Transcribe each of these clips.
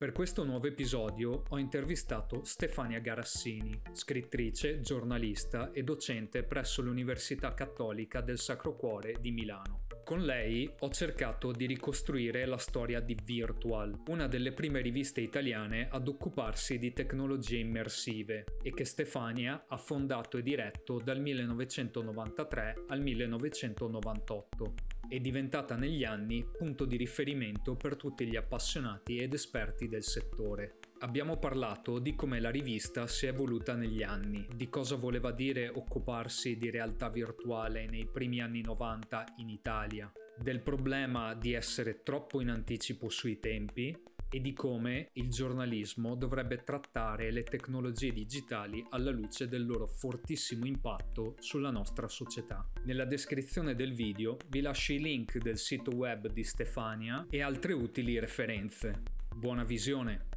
Per questo nuovo episodio ho intervistato Stefania Garassini, scrittrice, giornalista e docente presso l'Università Cattolica del Sacro Cuore di Milano. Con lei ho cercato di ricostruire la storia di Virtual, una delle prime riviste italiane ad occuparsi di tecnologie immersive e che Stefania ha fondato e diretto dal 1993 al 1998 è diventata negli anni punto di riferimento per tutti gli appassionati ed esperti del settore. Abbiamo parlato di come la rivista si è evoluta negli anni, di cosa voleva dire occuparsi di realtà virtuale nei primi anni 90 in Italia, del problema di essere troppo in anticipo sui tempi, e di come il giornalismo dovrebbe trattare le tecnologie digitali alla luce del loro fortissimo impatto sulla nostra società. Nella descrizione del video vi lascio i link del sito web di Stefania e altre utili referenze. Buona visione!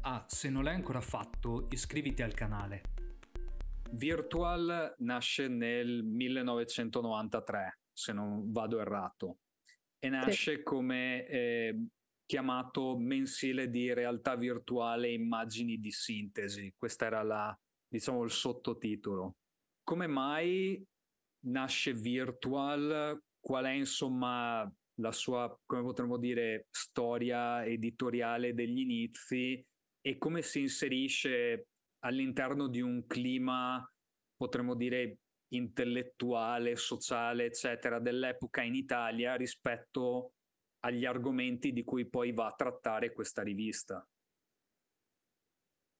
Ah, se non l'hai ancora fatto, iscriviti al canale. Virtual nasce nel 1993, se non vado errato, e nasce come eh, chiamato mensile di realtà virtuale immagini di sintesi. Questo era la, diciamo, il sottotitolo. Come mai nasce Virtual? Qual è insomma la sua, come potremmo dire, storia editoriale degli inizi e come si inserisce all'interno di un clima, potremmo dire, intellettuale, sociale, eccetera, dell'epoca in Italia rispetto agli argomenti di cui poi va a trattare questa rivista.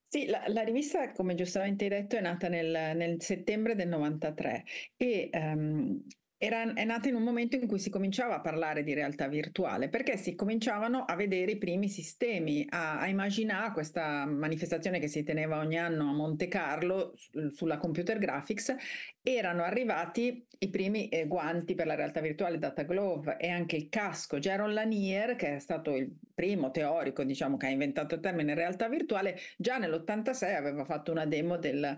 Sì, la, la, rivista, come giustamente hai detto, è nata nel, nel settembre del 93 e um, era, è nata in un momento in cui si cominciava a parlare di realtà virtuale, perché si cominciavano a vedere i primi sistemi, a, a immaginare questa manifestazione che si teneva ogni anno a Monte Carlo sulla computer graphics, erano arrivati i primi eh, guanti per la realtà virtuale Data Glove e anche il casco. Jaron Lanier, che è stato il primo teorico diciamo, che ha inventato il termine realtà virtuale, già nell'86 aveva fatto una demo del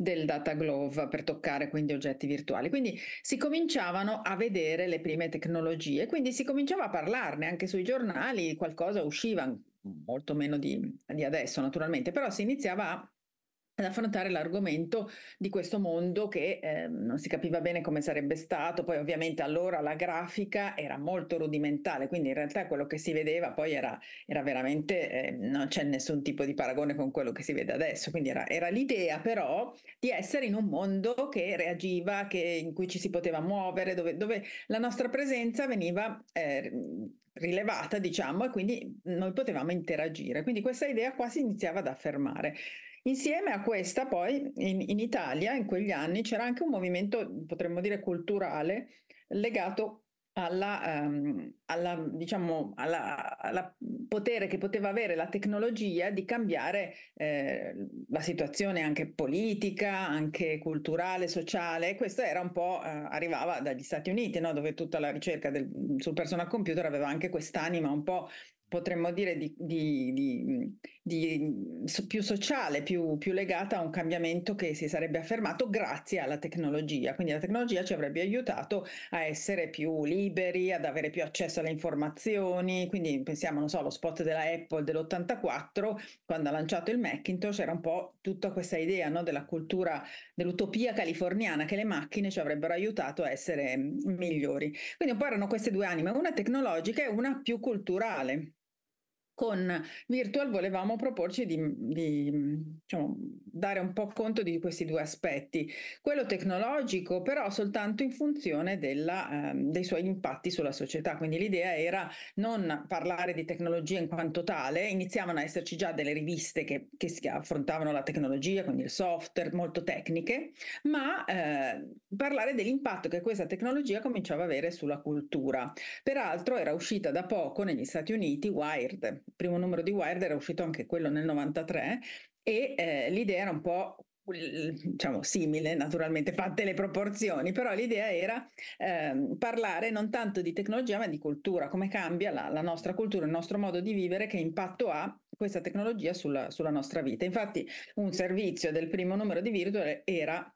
del Data Glove per toccare quindi oggetti virtuali. Quindi si cominciavano a vedere le prime tecnologie, quindi si cominciava a parlarne anche sui giornali, qualcosa usciva, molto meno di, di adesso naturalmente, però si iniziava a ad affrontare l'argomento di questo mondo che eh, non si capiva bene come sarebbe stato, poi ovviamente allora la grafica era molto rudimentale, quindi in realtà quello che si vedeva poi era, era veramente, eh, non c'è nessun tipo di paragone con quello che si vede adesso, quindi era, era l'idea però di essere in un mondo che reagiva, che, in cui ci si poteva muovere, dove, dove la nostra presenza veniva eh, rilevata, diciamo, e quindi noi potevamo interagire. Quindi questa idea qua si iniziava ad affermare. Insieme a questa poi in, in Italia in quegli anni c'era anche un movimento, potremmo dire, culturale legato alla, um, alla, diciamo, alla, alla, potere che poteva avere la tecnologia di cambiare eh, la situazione anche politica, anche culturale, sociale. Questo era un po' eh, arrivava dagli Stati Uniti, no? dove tutta la ricerca del, sul personal computer aveva anche quest'anima un po' potremmo dire di, di, di, di so, più sociale, più, più, legata a un cambiamento che si sarebbe affermato grazie alla tecnologia. Quindi la tecnologia ci avrebbe aiutato a essere più liberi, ad avere più accesso alle informazioni. Quindi pensiamo, non so, allo spot della Apple dell'84, quando ha lanciato il Macintosh, era un po' tutta questa idea no, della cultura, dell'utopia californiana, che le macchine ci avrebbero aiutato a essere mm, migliori. Quindi un po' erano queste due anime, una tecnologica e una più culturale con Virtual volevamo proporci di, di diciamo, dare un po' conto di questi due aspetti, quello tecnologico però soltanto in funzione della, eh, dei suoi impatti sulla società, quindi l'idea era non parlare di tecnologia in quanto tale, iniziavano a esserci già delle riviste che, che affrontavano la tecnologia, quindi il software, molto tecniche, ma eh, parlare dell'impatto che questa tecnologia cominciava a avere sulla cultura. Peraltro era uscita da poco negli Stati Uniti Wired, primo numero di Wired era uscito anche quello nel 93 e eh, l'idea era un po' diciamo simile, naturalmente fatte le proporzioni, però l'idea era eh, parlare non tanto di tecnologia ma di cultura, come cambia la, la, nostra cultura, il nostro modo di vivere, che impatto ha questa tecnologia sulla, sulla nostra vita. Infatti un servizio del primo numero di Virtual era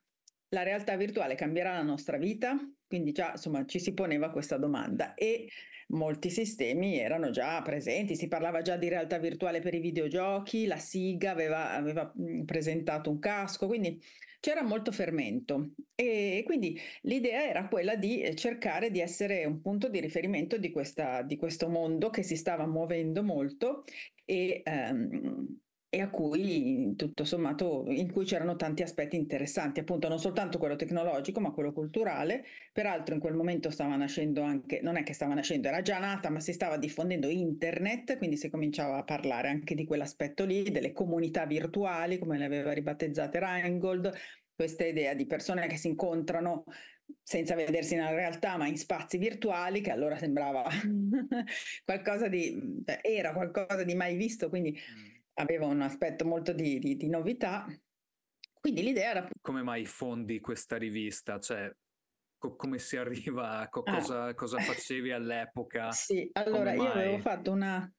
la realtà virtuale cambierà la nostra vita? Quindi già insomma, ci si poneva questa domanda e molti sistemi erano già presenti, si parlava già di realtà virtuale per i videogiochi, la SIGA aveva, aveva mm, presentato un casco, quindi c'era molto fermento e quindi l'idea era quella di eh, cercare di essere un punto di riferimento di, questa, di questo mondo che si stava muovendo molto e, ehm, e a cui tutto sommato in cui c'erano tanti aspetti interessanti, appunto non soltanto quello tecnologico, ma quello culturale. Peraltro in quel momento stava nascendo anche, non è che stava nascendo, era già nata, ma si stava diffondendo internet, quindi si cominciava a parlare anche di quell'aspetto lì, delle comunità virtuali, come le aveva ribattezzate Reingold, questa idea di persone che si incontrano senza vedersi nella realtà, ma in spazi virtuali, che allora sembrava mm. qualcosa di cioè, era qualcosa di mai visto, quindi mm aveva un aspetto molto di, di, di novità. Quindi l'idea era... Come mai fondi questa rivista? Cioè, co- come si arriva? Co- ah. cosa, ah. cosa, facevi all'epoca? sì, allora io avevo fatto una,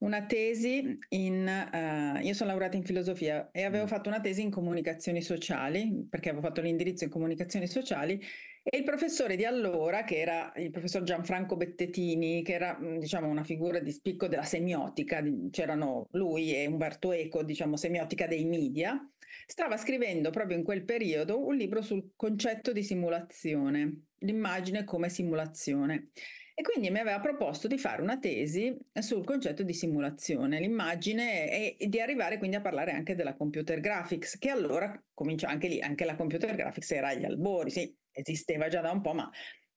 una tesi in... Uh, io sono laureata in filosofia e avevo mm. fatto una tesi in comunicazioni sociali, perché avevo fatto l'indirizzo in comunicazioni sociali e il professore di allora, che era il professor Gianfranco Bettetini, che era diciamo, una figura di spicco della semiotica, c'erano lui e Umberto Eco, diciamo semiotica dei media, stava scrivendo proprio in quel periodo un libro sul concetto di simulazione, l'immagine come simulazione. E quindi mi aveva proposto di fare una tesi sul concetto di simulazione, l'immagine e di arrivare quindi a parlare anche della computer graphics, che allora comincia anche lì, anche la computer graphics era agli albori, sì, esisteva già da un po', ma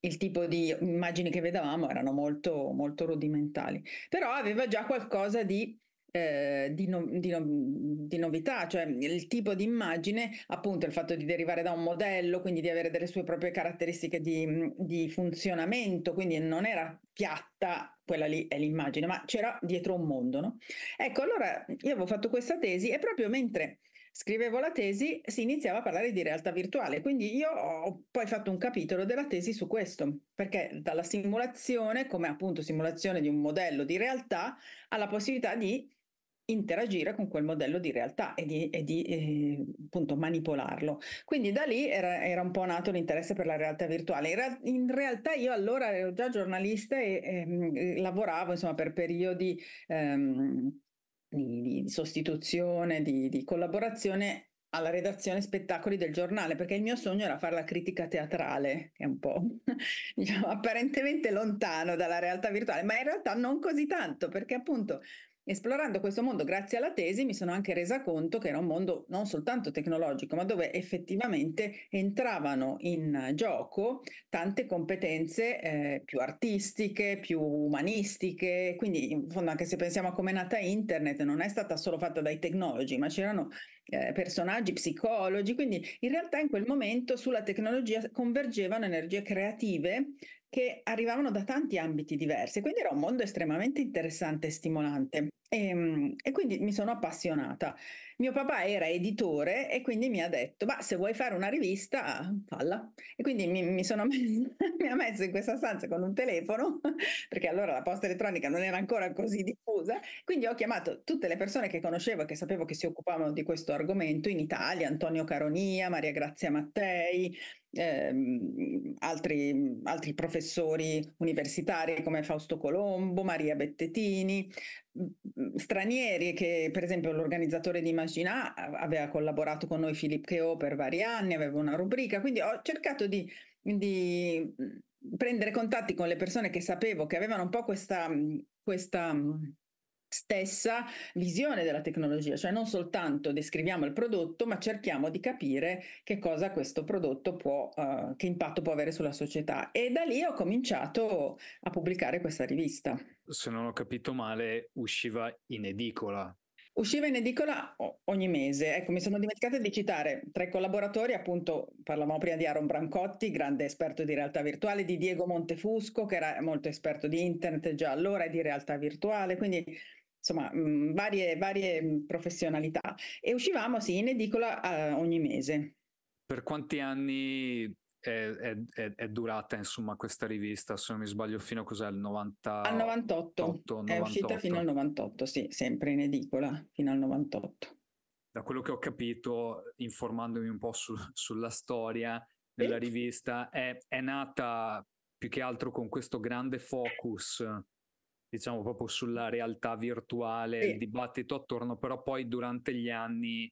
il tipo di immagini che vedevamo erano molto, molto rudimentali, però aveva già qualcosa di eh, di, no, di, no, di, novità, cioè il tipo di immagine, appunto il fatto di derivare da un modello, quindi di avere delle sue proprie caratteristiche di, di funzionamento, quindi non era piatta, quella lì è l'immagine, ma c'era dietro un mondo. No? Ecco, allora io avevo fatto questa tesi e proprio mentre scrivevo la tesi, si iniziava a parlare di realtà virtuale. Quindi io ho poi fatto un capitolo della tesi su questo, perché dalla simulazione, come appunto simulazione di un modello di realtà, alla possibilità di interagire con quel modello di realtà e di, e di eh, appunto manipolarlo. Quindi da lì era, era, un po' nato l'interesse per la realtà virtuale. In, ra- in realtà io allora ero già giornalista e, e ehm, lavoravo insomma per periodi ehm, di, di sostituzione, di, di collaborazione alla redazione spettacoli del giornale, perché il mio sogno era fare la critica teatrale, che è un po' diciamo, apparentemente lontano dalla realtà virtuale, ma in realtà non così tanto, perché appunto Esplorando questo mondo grazie alla tesi mi sono anche resa conto che era un mondo non soltanto tecnologico, ma dove effettivamente entravano in gioco tante competenze eh, più artistiche, più umanistiche, quindi in fondo anche se pensiamo a come è nata internet, non è stata solo fatta dai tecnologi, ma c'erano eh, personaggi, psicologi, quindi in realtà in quel momento sulla tecnologia convergevano energie creative che arrivavano da tanti ambiti diversi, quindi era un mondo estremamente interessante e stimolante. E, ehm, e, quindi mi sono appassionata. Mio papà era editore e quindi mi ha detto: Ma se vuoi fare una rivista, falla. E quindi mi, mi, sono messa, mi ha messo in questa stanza con un telefono, perché allora la posta elettronica non era ancora così diffusa. Quindi ho chiamato tutte le persone che conoscevo e che sapevo che si occupavano di questo argomento in Italia: Antonio Caronia, Maria Grazia Mattei, ehm, altri, altri, professori universitari come Fausto Colombo, Maria Bettetini, mm, stranieri che per esempio l'organizzatore di Imagina aveva collaborato con noi Philippe Cheo per vari anni, aveva una rubrica, quindi ho cercato di, di mm, prendere contatti con le persone che sapevo che avevano un po' questa, mm, questa stessa visione della tecnologia, cioè non soltanto descriviamo il prodotto, ma cerchiamo di capire che cosa questo prodotto può, uh, che impatto può avere sulla società. E da lì ho cominciato a pubblicare questa rivista. Se non ho capito male, usciva in edicola, Usciva in edicola ogni mese. Ecco, mi sono dimenticata di citare tra i collaboratori, appunto, parlavamo prima di Aaron Brancotti, grande esperto di realtà virtuale, di Diego Montefusco, che era molto esperto di internet già allora e di realtà virtuale. Quindi insomma mh, varie, varie, professionalità e uscivamo sì in edicola eh, ogni mese. Per quanti anni è, è, è, durata insomma questa rivista se non mi sbaglio fino cos'è il 90 al 98 8, è uscita fino al 98 sì sempre in edicola fino al 98 da quello che ho capito informandomi un po' su, sulla storia della e? rivista è, è, nata più che altro con questo grande focus diciamo proprio sulla realtà virtuale, sì. il dibattito attorno, però poi durante gli anni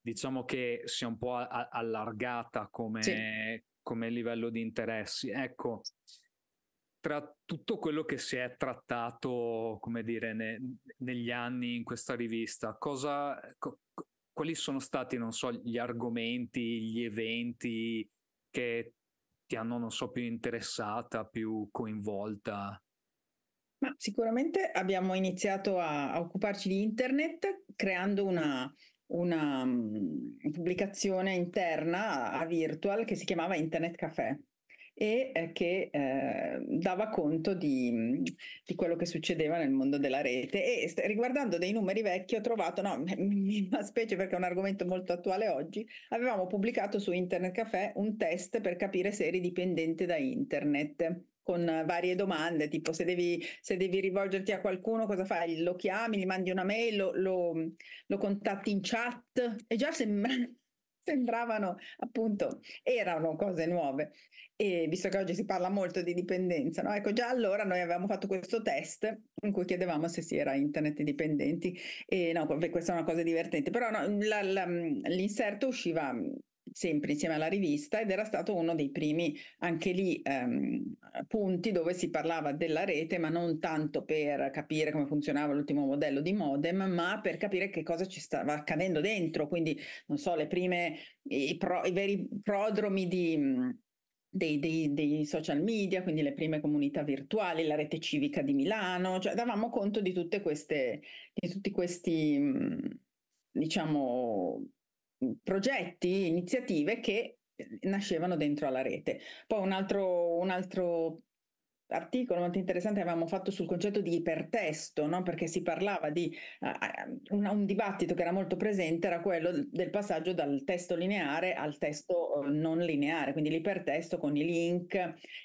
diciamo che si è un po' a- allargata come, sì. come livello di interessi. Ecco, tra tutto quello che si è trattato, come dire, ne, negli anni in questa rivista, cosa, co, quali sono stati, non so, gli argomenti, gli eventi che ti hanno, non so, più interessata, più coinvolta? Ma sicuramente abbiamo iniziato a, a occuparci di internet creando una, una um, pubblicazione interna a, a Virtual che si chiamava Internet Café e eh, che eh, dava conto di, mm, di, quello che succedeva nel mondo della rete. E st- riguardando dei numeri vecchi ho trovato, no, mi, mi specie perché è un argomento molto attuale oggi, avevamo pubblicato su Internet Café un test per capire se eri dipendente da Internet con varie domande, tipo se devi, se devi, rivolgerti a qualcuno cosa fai? Lo chiami, gli mandi una mail, lo, lo, lo contatti in chat e già sembra, sembravano appunto, erano cose nuove e visto che oggi si parla molto di dipendenza, no? ecco già allora noi avevamo fatto questo test in cui chiedevamo se si era internet dipendenti e no, questa è una cosa divertente, però no, la, la, l'inserto usciva sempre insieme alla rivista ed era stato uno dei primi anche lì ehm, punti dove si parlava della rete ma non tanto per capire come funzionava l'ultimo modello di modem ma per capire che cosa ci stava accadendo dentro quindi non so le prime i, pro, i veri prodromi di dei, dei, dei, social media, quindi le prime comunità virtuali, la rete civica di Milano, cioè davamo conto di tutte queste, di tutti questi, diciamo, progetti, iniziative che eh, nascevano dentro alla rete. Poi un altro, un altro articolo molto interessante avevamo fatto sul concetto di ipertesto, no? perché si parlava di uh, eh, eh, un, un, dibattito che era molto presente, era quello del passaggio dal testo lineare al testo non lineare, quindi l'ipertesto con i link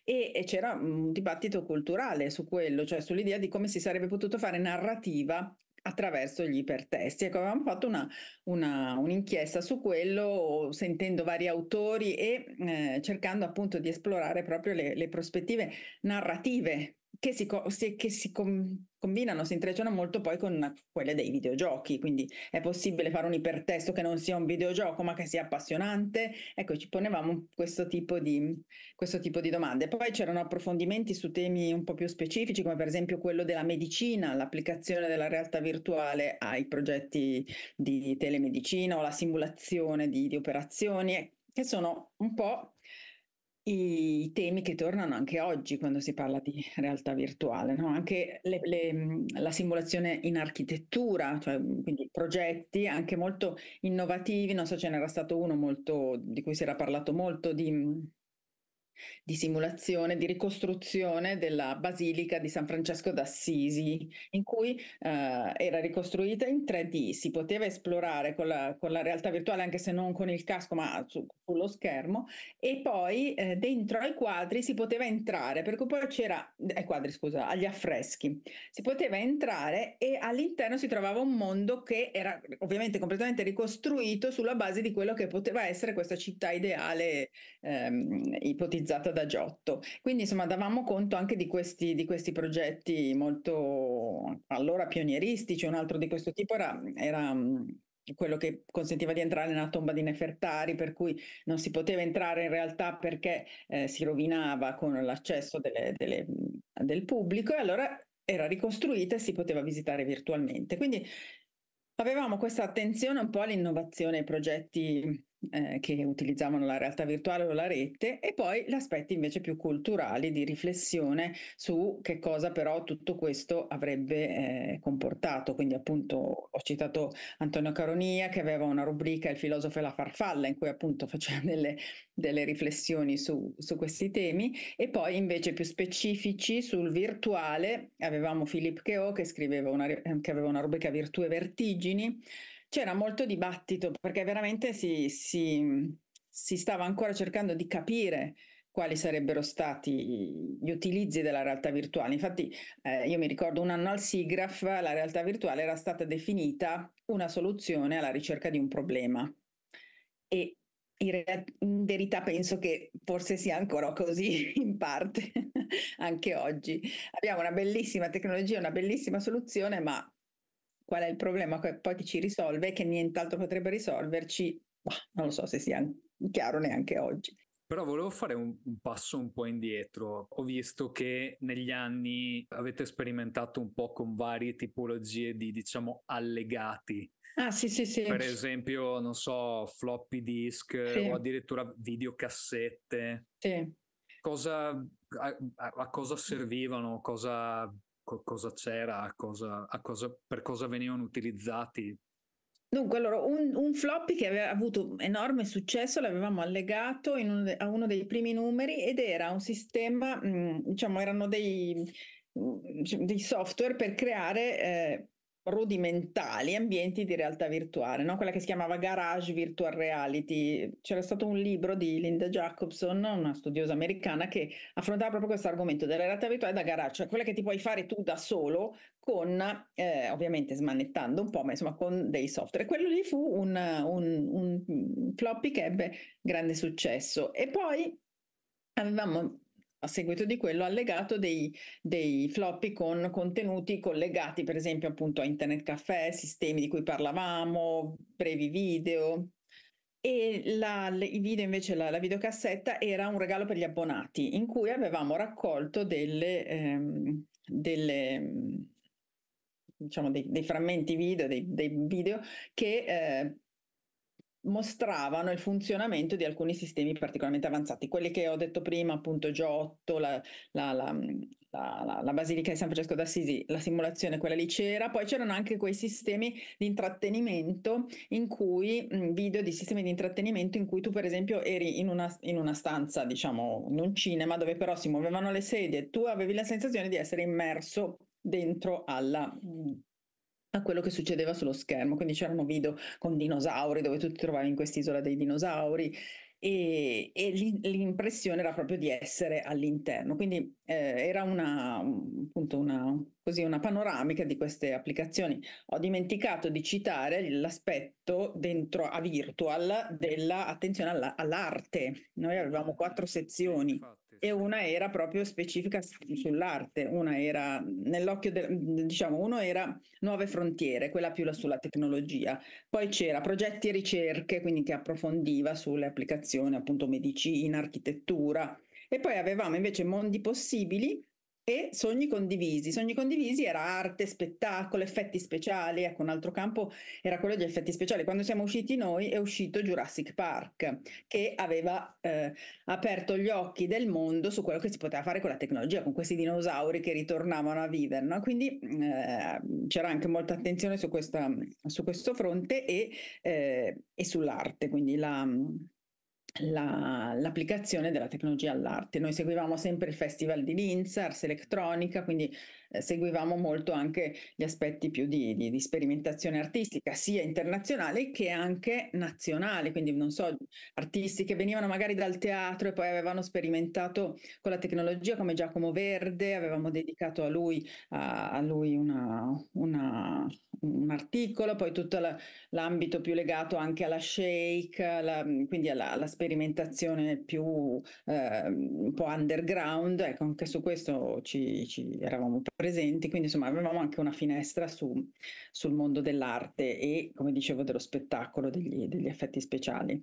e, e c'era un dibattito culturale su quello, cioè sull'idea di come si sarebbe potuto fare narrativa attraverso gli ipertesti. Ecco, avevamo fatto una, una, un'inchiesta su quello, sentendo vari autori e eh, cercando appunto di esplorare proprio le, le prospettive narrative che si, che si, combinano, si intrecciano molto poi con quelle dei videogiochi, quindi è possibile fare un ipertesto che non sia un videogioco ma che sia appassionante? Ecco, ci ponevamo questo tipo di, questo tipo di domande. Poi c'erano approfondimenti su temi un po' più specifici, come per esempio quello della medicina, l'applicazione della realtà virtuale ai progetti di telemedicina o la simulazione di, di operazioni, eh, che sono un po' i temi che tornano anche oggi quando si parla di realtà virtuale, no? anche le, le, mhmm, la simulazione in architettura, cioè, mhmm, quindi progetti anche molto innovativi, non so ce n'era stato uno molto, di cui si era parlato molto di mhmm, di simulazione, di ricostruzione della Basilica di San Francesco d'Assisi, in cui eh, era ricostruita in 3D, si poteva esplorare con la, con la, realtà virtuale, anche se non con il casco, ma su, sullo schermo, e poi eh, dentro ai quadri si poteva entrare, perché poi c'era, eh, ai quadri scusa, agli affreschi, si poteva entrare e all'interno si trovava un mondo che era ovviamente completamente ricostruito sulla base di quello che poteva essere questa città ideale ehm, ipotizzata realizzata da Giotto. Quindi insomma davamo conto anche di questi, di questi progetti molto allora pionieristici, un altro di questo tipo era, era quello che consentiva di entrare nella tomba di Nefertari, per cui non si poteva entrare in realtà perché eh, si rovinava con l'accesso delle, delle, del pubblico e allora era ricostruita e si poteva visitare virtualmente. Quindi avevamo questa attenzione un po' all'innovazione ai progetti eh, che utilizzavano la realtà virtuale o la rete e poi gli aspetti invece più culturali di riflessione su che cosa però tutto questo avrebbe eh, comportato. Quindi appunto ho citato Antonio Caronia che aveva una rubrica Il filosofo e la farfalla in cui appunto faceva delle, delle riflessioni su, su questi temi e poi invece più specifici sul virtuale avevamo Philippe Cheo che scriveva una, che aveva una rubrica Virtù e Vertigini c'era molto dibattito perché veramente si, si, si stava ancora cercando di capire quali sarebbero stati gli utilizzi della realtà virtuale. Infatti eh, io mi ricordo un anno al SIGRAF la realtà virtuale era stata definita una soluzione alla ricerca di un problema e in, verità penso che forse sia ancora così in parte anche oggi. Abbiamo una bellissima tecnologia, una bellissima soluzione, ma qual è il problema che poi ci risolve e che nient'altro potrebbe risolverci, bah, non lo so se sia chiaro neanche oggi. Però volevo fare un, un, passo un po' indietro. Ho visto che negli anni avete sperimentato un po' con varie tipologie di, diciamo, allegati. Ah, sì, sì, sì. Per esempio, non so, floppy disk sì. o addirittura videocassette. Sì. Cosa, a, a cosa servivano? Cosa co- cosa c'era, cosa, cosa, per cosa venivano utilizzati. Dunque, allora, un, un, floppy che aveva avuto enorme successo, l'avevamo allegato un, a uno dei primi numeri ed era un sistema, mh, mm, diciamo, erano dei, mh, mm, dei software per creare eh, rudimentali ambienti di realtà virtuale, no? quella che si chiamava Garage Virtual Reality. C'era stato un libro di Linda Jacobson, una studiosa americana, che affrontava proprio questo argomento della realtà virtuale da garage, cioè quella che ti puoi fare tu da solo con, eh, ovviamente smanettando un po', ma insomma con dei software. Quello lì fu un, un, un floppy che ebbe grande successo. E poi avevamo a seguito di quello allegato dei, dei, floppy con contenuti collegati per esempio appunto a internet caffè, sistemi di cui parlavamo, brevi video e la, i video invece la, la, videocassetta era un regalo per gli abbonati in cui avevamo raccolto delle, ehm, delle diciamo dei, dei, frammenti video, dei, dei video che eh, mostravano il funzionamento di alcuni sistemi particolarmente avanzati, quelli che ho detto prima, appunto Giotto, la, mm, la, la, la Basilica di San Francesco d'Assisi, la simulazione, quella lì c'era, poi c'erano anche quei sistemi di intrattenimento in cui, mm, video di sistemi di intrattenimento in cui tu per esempio eri in una, in una stanza, diciamo, in un cinema dove però si muovevano le sedie, tu avevi la sensazione di essere immerso dentro alla mm, a quello che succedeva sullo schermo, quindi c'erano video con dinosauri dove tu ti trovavi in quest'isola dei dinosauri e, e l'impressione era proprio di essere all'interno, quindi eh, era una, appunto una, così, una panoramica di queste applicazioni. Ho dimenticato di citare l'aspetto dentro a virtual della attenzione alla, all'arte, noi avevamo quattro sezioni. Infatti e una era proprio specifica sull'arte, una era nell'occhio, del, diciamo, uno era Nuove Frontiere, quella più sulla tecnologia, poi c'era progetti e ricerche, quindi che approfondiva sulle applicazioni appunto medicina, architettura, e poi avevamo invece mondi possibili e sogni condivisi. Sogni condivisi era arte, spettacolo, effetti speciali. Ecco, un altro campo era quello degli effetti speciali. Quando siamo usciti noi è uscito Jurassic Park, che aveva eh, aperto gli occhi del mondo su quello che si poteva fare con la tecnologia, con questi dinosauri che ritornavano a vivere. No? Quindi eh, c'era anche molta attenzione su, questa, su questo fronte e, eh, e sull'arte. Quindi la la, l'applicazione della tecnologia all'arte. Noi seguivamo sempre il Festival di Linz, Ars Elettronica, quindi eh, seguivamo molto anche gli aspetti più di, di, di, sperimentazione artistica, sia internazionale che anche nazionale, quindi non so, artisti che venivano magari dal teatro e poi avevano sperimentato con la tecnologia come Giacomo Verde, avevamo dedicato a lui, a, a lui una, una un articolo, poi tutto la, l'ambito più legato anche alla shake, alla, quindi alla, alla sperimentazione sperimentazione più eh, un po' underground, ecco anche su questo ci, ci, eravamo presenti, quindi insomma avevamo anche una finestra su, sul mondo dell'arte e come dicevo dello spettacolo, degli, degli effetti speciali.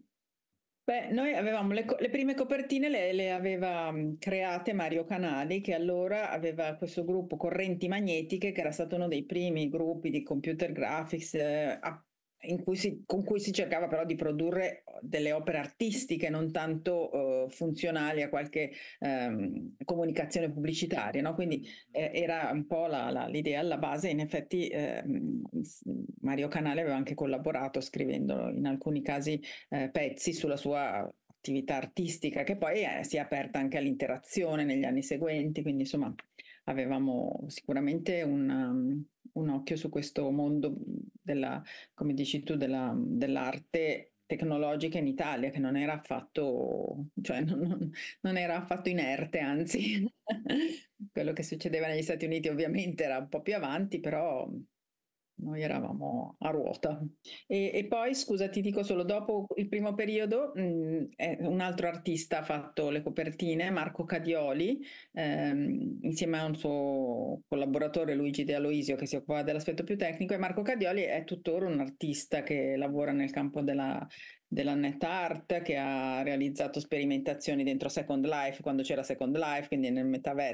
Beh, noi avevamo le, co- le prime copertine, le, le, aveva create Mario Canali, che allora aveva questo gruppo Correnti Magnetiche, che era stato uno dei primi gruppi di computer graphics eh, cui si, con cui si cercava però di produrre eh, delle opere artistiche, non tanto eh, funzionali a qualche ehm, comunicazione pubblicitaria. No? Quindi eh, era un po' la, la, l'idea alla base. In effetti eh, Mario Canale aveva anche collaborato scrivendo in alcuni casi eh, pezzi sulla sua attività artistica che poi eh, si è aperta anche all'interazione negli anni seguenti, quindi insomma avevamo sicuramente un ehm, un occhio su questo mondo mhmm, della, come dici tu, della, mhmm, dell'arte tecnologica in Italia, che non era affatto, cioè non, non era affatto inerte, anzi quello che succedeva negli Stati Uniti ovviamente era un po' più avanti, però mhmm, noi eravamo a ruota. E, e, poi, scusa, ti dico solo, dopo il primo periodo, mh, mm, eh, un altro artista ha fatto le copertine, Marco Cadioli, ehm, insieme a un suo collaboratore Luigi De Aloisio che si occupava dell'aspetto più tecnico, e Marco Cadioli è tuttora un artista che lavora nel campo della, della net art che ha realizzato sperimentazioni dentro Second Life quando c'era Second Life, quindi nel metaverso,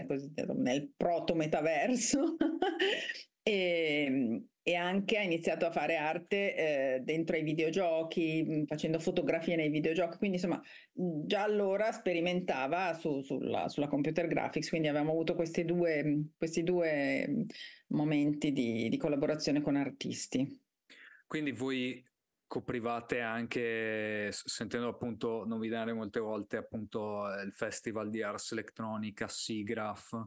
nel proto metaverso. e, e anche ha iniziato a fare arte eh, dentro ai videogiochi, facendo fotografie nei videogiochi, quindi insomma già allora sperimentava su, sulla, sulla, computer graphics, quindi avevamo avuto questi due, questi due momenti di, di, collaborazione con artisti. Quindi voi coprivate anche, sentendo appunto nominare molte volte appunto eh, il Festival di Ars Electronica, SIGRAF,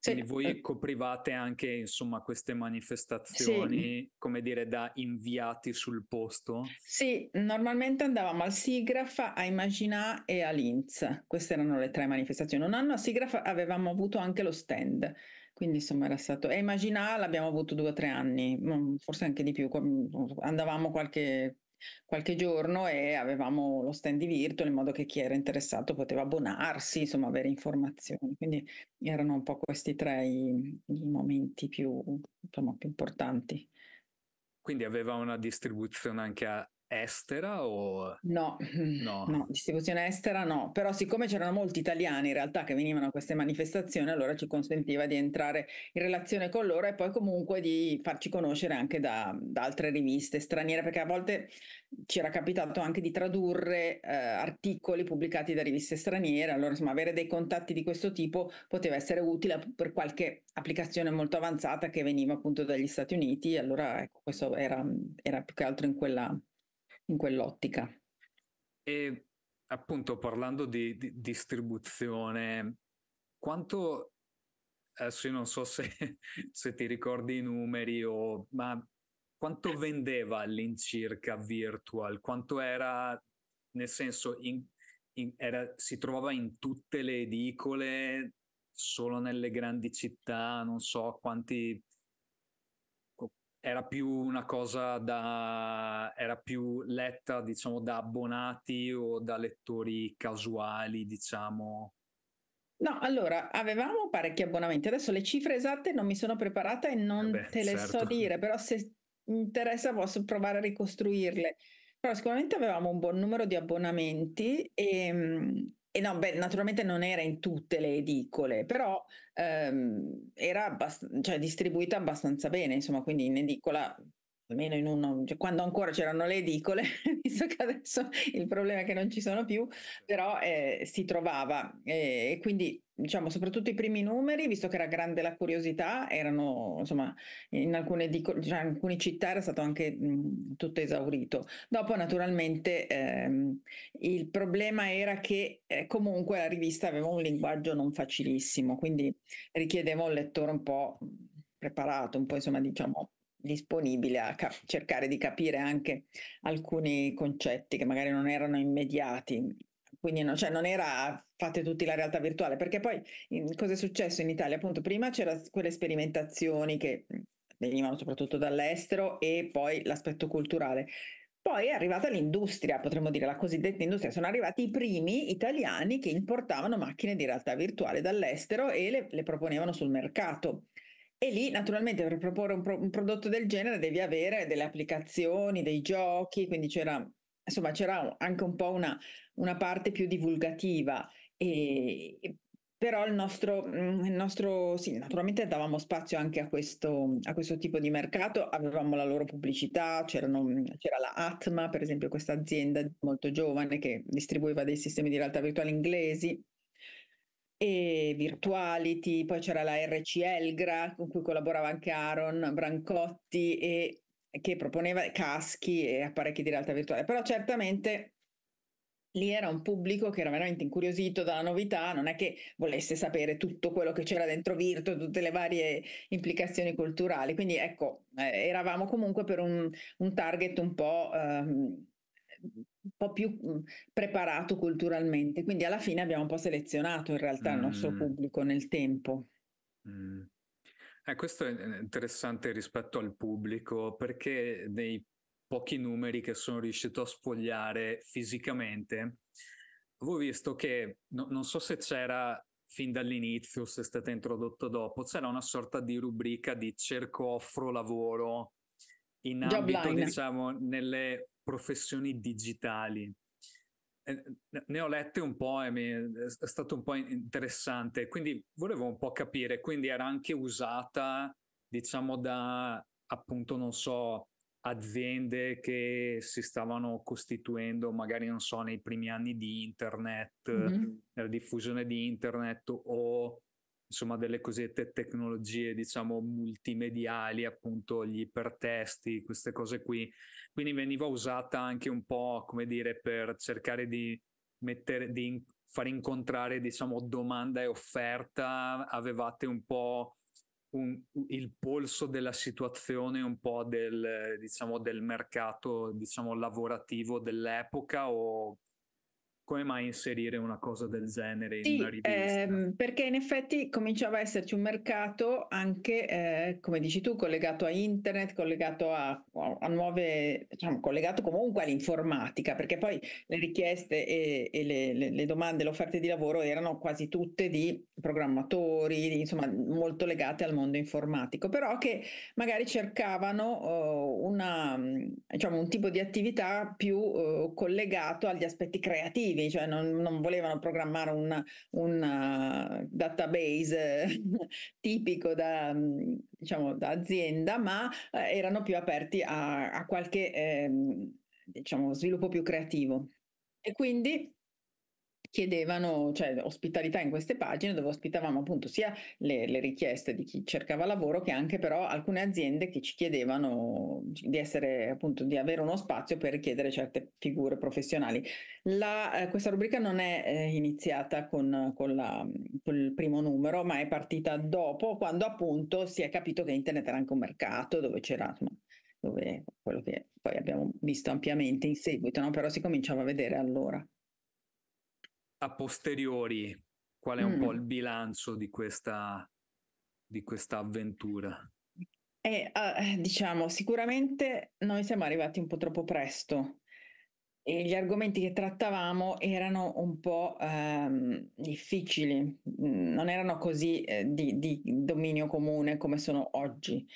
quindi voi eh. coprivate anche insomma, queste manifestazioni, sì. come dire, da inviati sul posto? Sì, normalmente andavamo al SIGRAF, a Imagina e all'INZ. Queste erano le tre manifestazioni. Un anno a SIGRAF avevamo avuto anche lo stand, quindi insomma era stato... E Imagina l'abbiamo avuto due o tre anni, mm, forse anche di più. Andavamo qualche qualche giorno e avevamo lo stand di Virtual in modo che chi era interessato poteva abbonarsi, insomma avere informazioni. Quindi erano un po' questi tre i, i momenti più, insomma, più importanti. Quindi aveva una distribuzione anche a estera o... No, no. no, distribuzione estera no, però siccome c'erano molti italiani in realtà che venivano a queste manifestazioni, allora ci consentiva di entrare in relazione con loro e poi comunque di farci conoscere anche da, da altre riviste straniere, perché a volte ci era capitato anche di tradurre eh, articoli pubblicati da riviste straniere, allora insomma avere dei contatti di questo tipo poteva essere utile per qualche applicazione molto avanzata che veniva appunto dagli Stati Uniti, allora ecco questo era, era più che altro in quella in quell'ottica. E appunto parlando di, di distribuzione, quanto adesso io non so se, se, ti ricordi i numeri o ma quanto eh. vendeva all'incirca virtual quanto era nel senso in, in, era, si trovava in tutte le edicole solo nelle grandi città non so quanti era più una cosa da era più letta diciamo da abbonati o da lettori casuali diciamo No, allora, avevamo parecchi abbonamenti. Adesso le cifre esatte non mi sono preparata e non Vabbè, eh te le certo. so dire, però se interessa posso provare a ricostruirle. Però sicuramente avevamo un buon numero di abbonamenti e, ehm, e no, beh, naturalmente non era in tutte le edicole, però ehm, era abbast- cioè, distribuita abbastanza bene, insomma, quindi in edicola almeno in uno, cioè, quando ancora c'erano le edicole, visto che adesso il problema è che non ci sono più, però eh, si trovava eh, e quindi diciamo soprattutto i primi numeri, visto che era grande la curiosità, erano insomma in alcune, edicole, cioè, in alcune città era stato anche mh, tutto esaurito. Dopo naturalmente ehm, il problema era che eh, comunque la rivista aveva un linguaggio non facilissimo, quindi richiedeva un lettore un po' preparato, un po' insomma diciamo disponibile a ca- cercare di capire anche alcuni concetti che magari non erano immediati. Quindi no, cioè non era fate tutti la realtà virtuale, perché poi in, cosa è successo in Italia? Appunto, prima c'erano quelle sperimentazioni che venivano soprattutto dall'estero e poi l'aspetto culturale. Poi è arrivata l'industria, potremmo dire la cosiddetta industria, sono arrivati i primi italiani che importavano macchine di realtà virtuale dall'estero e le, le proponevano sul mercato. E lì naturalmente per proporre un, pro- un prodotto del genere devi avere delle applicazioni, dei giochi, quindi c'era insomma c'era anche un po' una, una parte più divulgativa e, però il nostro, mm, il nostro, sì, naturalmente davamo spazio anche a questo, a questo, tipo di mercato, avevamo la loro pubblicità, mm, c'era la Atma, per esempio, questa azienda molto giovane che distribuiva dei sistemi di realtà virtuale inglesi e Virtuality, poi c'era la RC Elgra con cui collaborava anche Aaron Brancotti e che proponeva caschi e apparecchi di realtà virtuale, però certamente lì era un pubblico che era veramente incuriosito dalla novità, non è che volesse sapere tutto quello che c'era dentro Virtu, tutte le varie implicazioni culturali, quindi ecco, eh, eravamo comunque per un, un, target un po'... Ehm, un po' più mhmm, preparato culturalmente, quindi alla fine abbiamo un po' selezionato in realtà mm. il nostro mm. pubblico nel tempo. Mm. Eh, questo è interessante rispetto al pubblico perché dei pochi numeri che sono riuscito a spogliare fisicamente, avevo visto che no, non so se c'era fin dall'inizio, se è stato introdotto dopo, c'era una sorta di rubrica di cerco, offro, lavoro in Job ambito, diciamo, nelle professioni digitali. Eh, ne ho lette un po' e mi è stato un po' interessante, quindi volevo un po' capire, quindi era anche usata, diciamo, da appunto, non so, aziende che si stavano costituendo magari, non so, nei primi anni di internet, mm-hmm. nella diffusione di internet o insomma delle cosiddette tecnologie diciamo multimediali appunto gli ipertesti queste cose qui quindi veniva usata anche un po' come dire per cercare di mettere di far incontrare diciamo domanda e offerta avevate un po' un, il polso della situazione un po' del diciamo del mercato diciamo lavorativo dell'epoca o come mai inserire una cosa del genere sì, una rivista? Ehm, perché in effetti cominciava a esserci un mercato anche, eh, come dici tu, collegato a internet, collegato a, a nuove, diciamo, collegato comunque all'informatica, perché poi le richieste e, e le, le, le, domande, le offerte di lavoro erano quasi tutte di programmatori, di, insomma, molto legate al mondo informatico, però che magari cercavano oh, una, diciamo, un tipo di attività più oh, collegato agli aspetti creativi obiettivi, cioè non, non volevano programmare un, un uh, database tipico da, mm, diciamo, da, azienda, ma eh, erano più aperti a, a qualche eh, diciamo, sviluppo più creativo. E quindi chiedevano, cioè ospitalità in queste pagine dove ospitavamo appunto sia le, le, richieste di chi cercava lavoro che anche però alcune aziende che ci chiedevano di essere appunto di avere uno spazio per richiedere certe figure professionali. La, eh, questa rubrica non è eh, iniziata con, con, la, con, il primo numero ma è partita dopo quando appunto si è capito che internet era anche un mercato dove c'era dove quello che poi abbiamo visto ampiamente in seguito, no? però si cominciava a vedere allora a posteriori qual è un mm. po' il bilancio di questa, di questa avventura? Eh, uh, diciamo, sicuramente noi siamo arrivati un po' troppo presto e gli argomenti che trattavamo erano un po' ehm, difficili, mm, non erano così eh, di, di, dominio comune come sono oggi.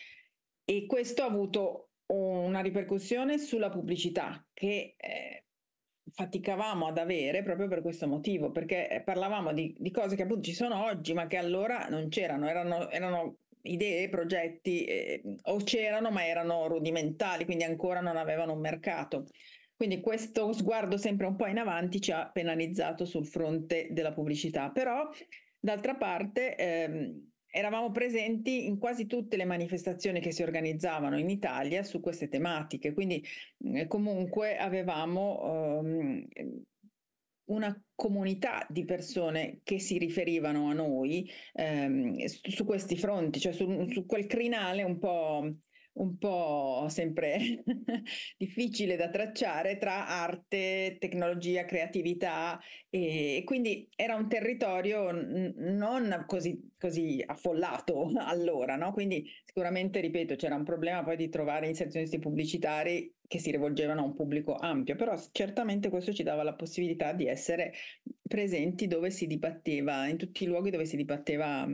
E questo ha avuto una ripercussione sulla pubblicità che eh, faticavamo ad avere proprio per questo motivo, perché eh, parlavamo di, di cose che appunto ci sono oggi, ma che allora non c'erano, erano, erano idee, progetti, eh, o c'erano, ma erano rudimentali, quindi ancora non avevano un mercato. Quindi questo sguardo sempre un po' in avanti ci ha penalizzato sul fronte della pubblicità, però d'altra parte... Ehm, eravamo presenti in quasi tutte le manifestazioni che si organizzavano in Italia su queste tematiche, quindi eh, comunque avevamo ehm, una comunità di persone che si riferivano a noi ehm, su, su questi fronti, cioè su, su quel crinale un po' un po' sempre difficile da tracciare tra arte, tecnologia, creatività e quindi era un territorio n- non così, così, affollato allora, no? quindi sicuramente, ripeto, c'era un problema poi di trovare inserzionisti pubblicitari che si rivolgevano a un pubblico ampio, però certamente questo ci dava la possibilità di essere presenti dove si dibatteva, in tutti i luoghi dove si dibatteva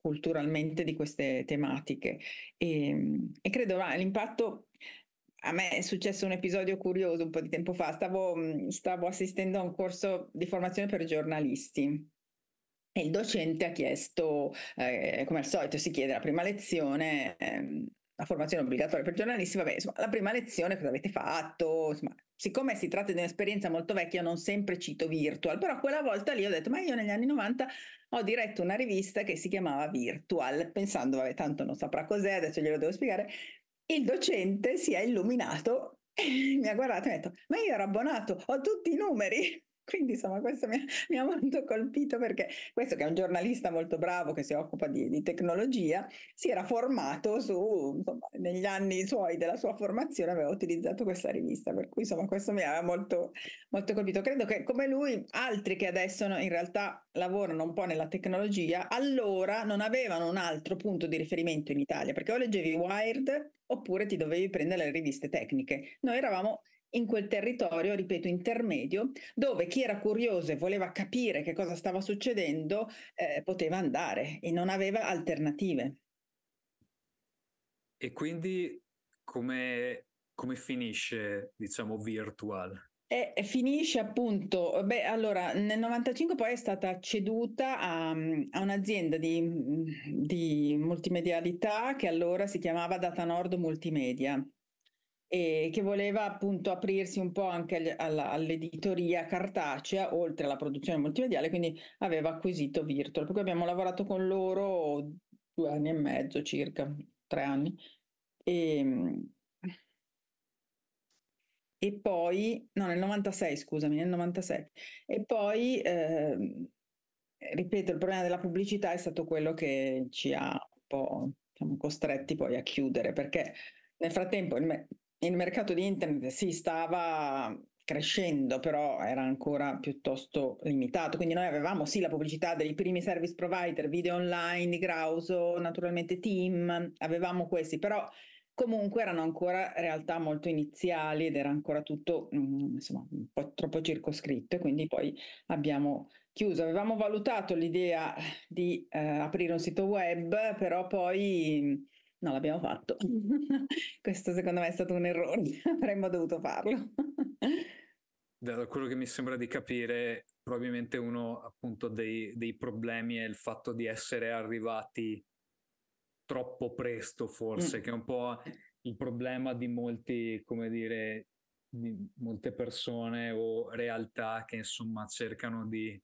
culturalmente di queste tematiche. E, ehm, e credo ah, l'impatto. A me è successo un episodio curioso un po' di tempo fa, stavo, mm, stavo assistendo a un corso di formazione per giornalisti e il docente ha chiesto, eh, come al solito si chiede la prima lezione, eh, la formazione obbligatoria per giornalisti, vabbè, insomma, la prima lezione cosa avete fatto? Insomma, siccome si tratta di un'esperienza molto vecchia, non sempre cito Virtual, però quella volta lì ho detto, ma io negli anni 90 ho diretto una rivista che si chiamava Virtual, pensando, vabbè, tanto non saprà cos'è, adesso glielo devo spiegare. Il docente si è illuminato mi ha guardato e mi ha detto: Ma io ero abbonato, ho tutti i numeri. Quindi insomma questo mi, mi, ha molto colpito perché questo che è un giornalista molto bravo che si occupa di, di tecnologia, si era formato su, insomma, negli anni suoi della sua formazione aveva utilizzato questa rivista, per cui insomma questo mi ha molto, molto colpito. Credo che come lui altri che adesso in realtà lavorano un po' nella tecnologia, allora non avevano un altro punto di riferimento in Italia, perché o leggevi Wired oppure ti dovevi prendere le riviste tecniche. Noi eravamo in quel territorio, ripeto, intermedio, dove chi era curioso e voleva capire che cosa stava succedendo eh, poteva andare e non aveva alternative. E quindi come, come finisce, diciamo, virtual? E finisce appunto, beh allora nel 95 poi è stata ceduta a, a un'azienda di, di multimedialità che allora si chiamava Data Nord Multimedia e che voleva appunto aprirsi un po' anche all'editoria cartacea oltre alla produzione multimediale, quindi aveva acquisito Virtual. Per cui abbiamo lavorato con loro due anni e mezzo circa, tre anni. E, ehm, e poi, no, nel 96, scusami, nel 96. E poi, eh, ripeto, il problema della pubblicità è stato quello che ci ha un po' diciamo, costretti poi a chiudere perché nel frattempo il mercato di internet si stava crescendo, però era ancora piuttosto limitato. Quindi noi avevamo sì la pubblicità dei primi service provider, video online, Grauso, naturalmente Team, avevamo questi, però comunque erano ancora realtà molto iniziali ed era ancora tutto mm, insomma, un po' troppo circoscritto e quindi poi abbiamo chiuso. Avevamo valutato l'idea di eh, aprire un sito web, però poi non l'abbiamo fatto. Questo secondo me è stato un errore, avremmo dovuto farlo. da quello che mi sembra di capire, probabilmente uno appunto dei, dei problemi è il fatto di essere arrivati troppo presto, forse, mm. che è un po' il problema di molti, come dire, di molte persone o realtà che insomma cercano di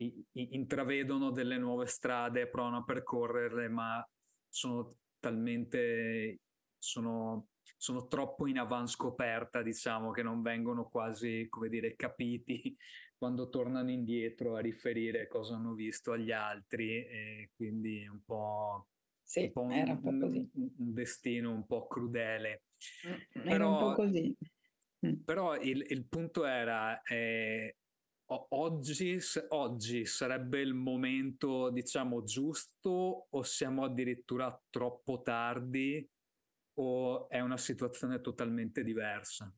i, i, intravedono delle nuove strade, provano a percorrerle, ma sono talmente sono, sono troppo in avanscoperta, diciamo, che non vengono quasi, come dire, capiti quando tornano indietro a riferire cosa hanno visto agli altri e quindi è un po', sì, un, po un, un, po un, destino un po' crudele. Mm, mm, era però, un po' così. Mm. Però il, il punto era, eh, oggi, oggi, sarebbe il momento, diciamo, giusto o siamo addirittura troppo tardi o è una situazione totalmente diversa?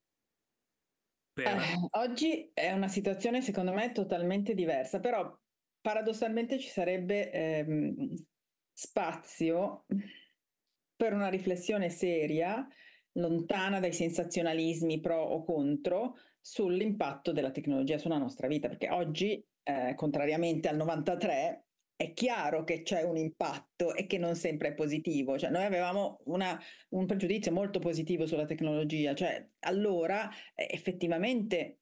Per... Eh, oggi è una situazione secondo me totalmente diversa, però paradossalmente ci sarebbe ehm, spazio per una riflessione seria, lontana dai sensazionalismi pro o contro, sull'impatto della tecnologia sulla nostra vita, perché oggi, eh, contrariamente al 93, è chiaro che c'è un impatto e che non sempre è positivo. Cioè, noi avevamo una, un pregiudizio molto positivo sulla tecnologia, cioè allora eh, effettivamente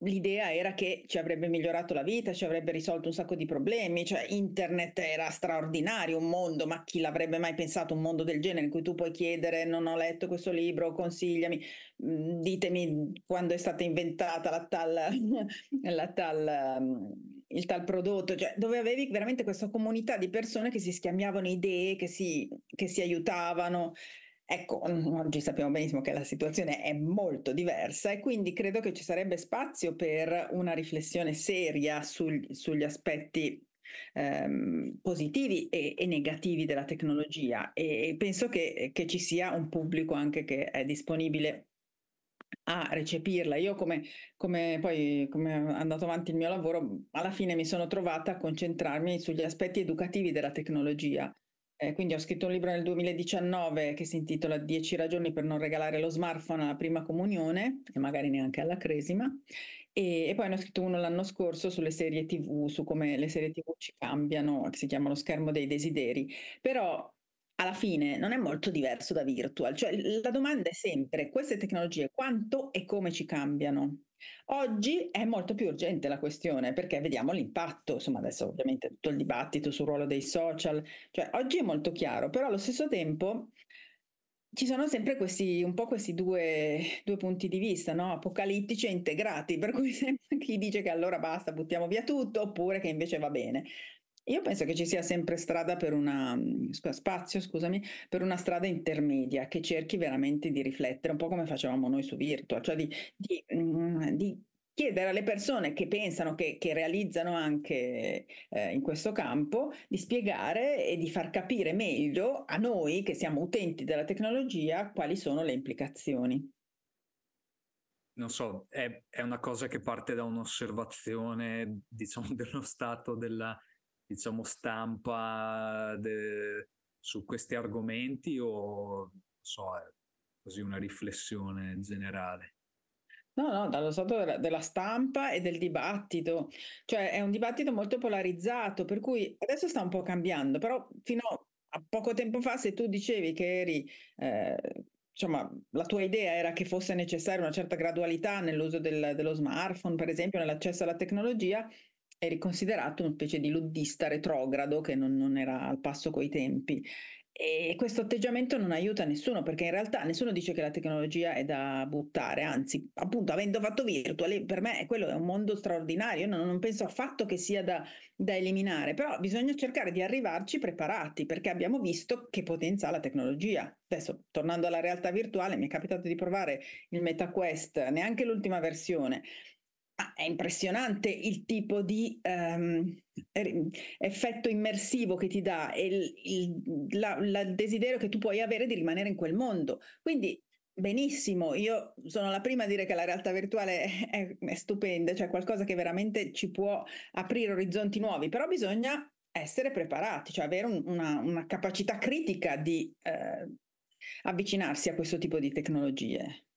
l'idea era che ci avrebbe migliorato la vita, ci avrebbe risolto un sacco di problemi, cioè internet era straordinario, un mondo, ma chi l'avrebbe mai pensato un mondo del genere in cui tu puoi chiedere non ho letto questo libro, consigliami, mm, ditemi quando è stata inventata la tal, la tal, mm, il tal prodotto, cioè dove avevi veramente questa comunità di persone che si scambiavano idee, che si, che si aiutavano. Ecco, mm, oggi sappiamo benissimo che la situazione è molto diversa e quindi credo che ci sarebbe spazio per una riflessione seria sul, sugli aspetti ehm, positivi e, e, negativi della tecnologia e, e penso che, che ci sia un pubblico anche che è disponibile a recepirla. Io come, come poi come è andato avanti il mio lavoro, alla fine mi sono trovata a concentrarmi sugli aspetti educativi della tecnologia eh, quindi ho scritto un libro nel 2019 che si intitola 10 ragioni per non regalare lo smartphone alla prima comunione e magari neanche alla cresima. E, e poi ne ho scritto uno l'anno scorso sulle serie TV, su come le serie TV ci cambiano, che si chiama Lo schermo dei desideri. Però alla fine non è molto diverso da virtual, cioè la domanda è sempre queste tecnologie quanto e come ci cambiano? Oggi è molto più urgente la questione perché vediamo l'impatto, insomma adesso ovviamente tutto il dibattito sul ruolo dei social, cioè oggi è molto chiaro, però allo stesso tempo ci sono sempre questi, un po' questi due, due punti di vista, no? apocalittici e integrati, per cui sempre chi dice che allora basta, buttiamo via tutto, oppure che invece va bene. Io penso che ci sia sempre strada per una, mhmm, spazio, scusami, per una strada intermedia che cerchi veramente di riflettere, un po' come facevamo noi su Virtual, cioè di, di, mhmm, di chiedere alle persone che pensano, che, che realizzano anche eh, in questo campo, di spiegare e di far capire meglio a noi che siamo utenti della tecnologia quali sono le implicazioni. Non so, è, è una cosa che parte da un'osservazione, diciamo, dello stato della diciamo, stampa de, su questi argomenti o so, è così una riflessione generale? No, no, dallo stato della, della, stampa e del dibattito, cioè è un dibattito molto polarizzato, per cui adesso sta un po' cambiando, però fino a poco tempo fa se tu dicevi che eri, eh, insomma, la tua idea era che fosse necessaria una certa gradualità nell'uso del, dello smartphone, per esempio, nell'accesso alla tecnologia, è riconsiderato una specie di luddista retrogrado che non, non era al passo coi tempi. E questo atteggiamento non aiuta nessuno perché in realtà nessuno dice che la tecnologia è da buttare, anzi, appunto, avendo fatto virtuale, per me quello è un mondo straordinario, non, non penso affatto che sia da, da, eliminare, però bisogna cercare di arrivarci preparati perché abbiamo visto che potenza ha la tecnologia. Adesso, tornando alla realtà virtuale, mi è capitato di provare il MetaQuest, neanche l'ultima versione, Ah, è impressionante il tipo di um, effetto immersivo che ti dà e il, il la desiderio che tu puoi avere di rimanere in quel mondo. Quindi Benissimo, io sono la prima a dire che la realtà virtuale è, è, stupenda, cioè qualcosa che veramente ci può aprire orizzonti nuovi, però bisogna essere preparati, cioè avere un, una, una, capacità critica di eh, avvicinarsi a questo tipo di tecnologie.